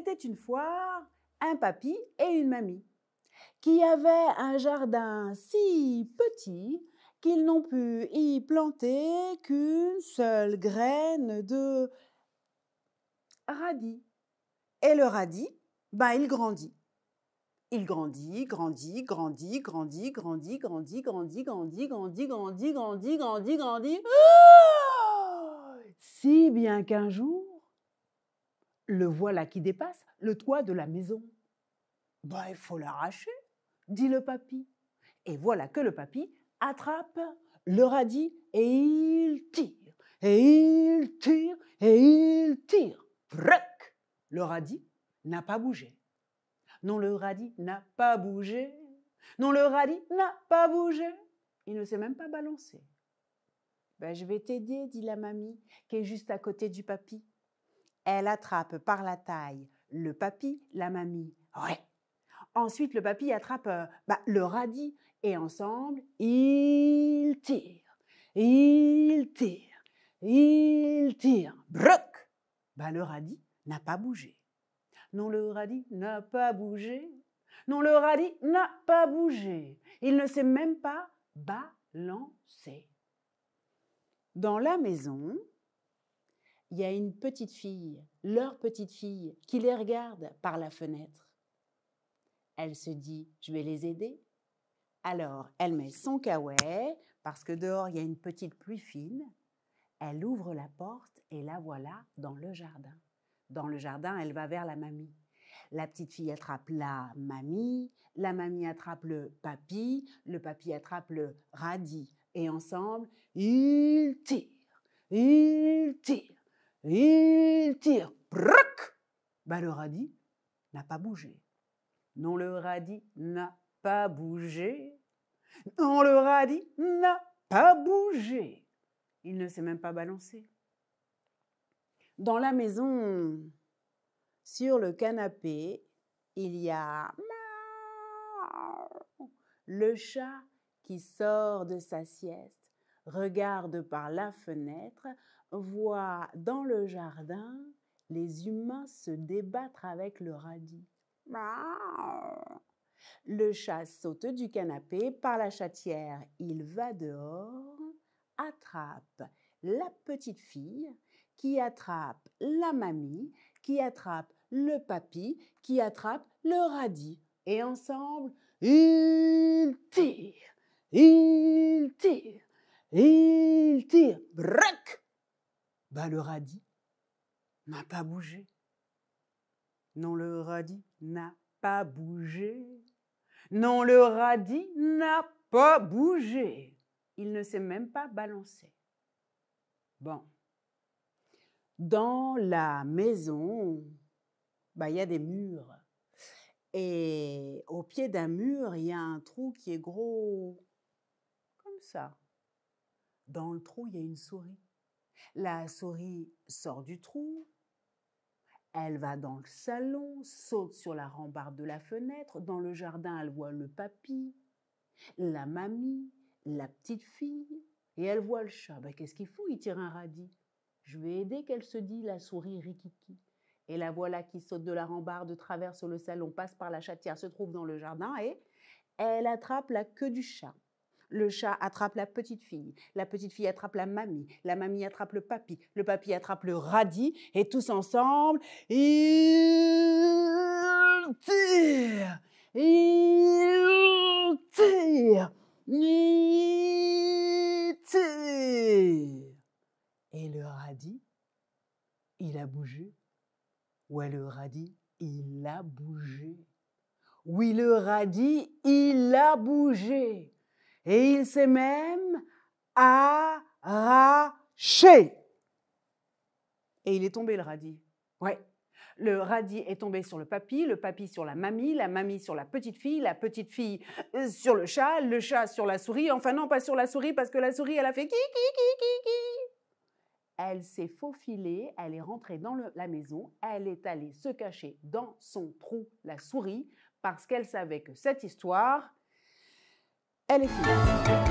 était une fois un papy et une mamie qui avaient un jardin si petit qu'ils n'ont pu y planter qu'une seule graine de radis. Et le radis, ben il grandit. Il grandit, grandit, grandit, grandit, grandit, grandit, grandit, grandit, grandit, grandit, grandit, grandit, grandit. Si bien qu'un jour, le voilà qui dépasse le toit de la maison. Bah, il faut l'arracher, dit le papy. Et voilà que le papy attrape le radis et il tire, et il tire, et il tire. Le radis n'a pas bougé. Non, le radis n'a pas bougé. Non, le radis n'a pas bougé. Il ne s'est même pas balancé. Ben, je vais t'aider, dit la mamie, qui est juste à côté du papy. Elle attrape par la taille le papy, la mamie. Ouais. Ensuite, le papy attrape euh, bah, le radis et ensemble, il tire, il tire, il tire. Broc bah, Le radis n'a pas bougé. Non, le radis n'a pas bougé. Non, le radis n'a pas bougé. Il ne s'est même pas balancé. Dans la maison, il y a une petite fille, leur petite fille, qui les regarde par la fenêtre. Elle se dit, je vais les aider. Alors, elle met son kawaii, parce que dehors, il y a une petite pluie fine. Elle ouvre la porte et la voilà dans le jardin. Dans le jardin, elle va vers la mamie. La petite fille attrape la mamie, la mamie attrape le papi. le papi attrape le radis. Et ensemble, ils tirent, ils tirent. Il tire. Bah, le radis n'a pas bougé. Non, le radis n'a pas bougé. Non, le radis n'a pas bougé. Il ne s'est même pas balancé. Dans la maison, sur le canapé, il y a le chat qui sort de sa sieste regarde par la fenêtre, voit dans le jardin les humains se débattre avec le radis. Le chat saute du canapé par la chatière. Il va dehors, attrape la petite fille, qui attrape la mamie, qui attrape le papy, qui attrape le radis. Et ensemble, ils tirent, ils tirent il tire, bah, le radis n'a pas bougé. Non, le radis n'a pas bougé. Non, le radis n'a pas bougé. Il ne s'est même pas balancé. Bon. Dans la maison, bah, il y a des murs. Et au pied d'un mur, il y a un trou qui est gros comme ça. Dans le trou, il y a une souris. La souris sort du trou, elle va dans le salon, saute sur la rambarde de la fenêtre, dans le jardin, elle voit le papy, la mamie, la petite fille, et elle voit le chat. Ben, qu'est-ce qu'il fout Il tire un radis. Je vais aider, qu'elle se dit, la souris rikiki. Et la voilà qui saute de la rambarde, traverse le salon, passe par la chatière, se trouve dans le jardin et elle attrape la queue du chat. Le chat attrape la petite fille, la petite fille attrape la mamie, la mamie attrape le papi, le papi attrape le radis, et tous ensemble, ils tirent, ils tirent, ils tirent. Et le radis, il a bougé. Ouais, le radis, il a bougé. Oui, le radis, il a bougé. Et il s'est même arraché. Et il est tombé, le radis. Ouais. Le radis est tombé sur le papy, le papy sur la mamie, la mamie sur la petite fille, la petite fille euh, sur le chat, le chat sur la souris. Enfin non, pas sur la souris parce que la souris, elle a fait ki ki ki ki ki. Elle s'est faufilée, elle est rentrée dans la maison, elle est allée se cacher dans son trou, la souris, parce qu'elle savait que cette histoire, LFI.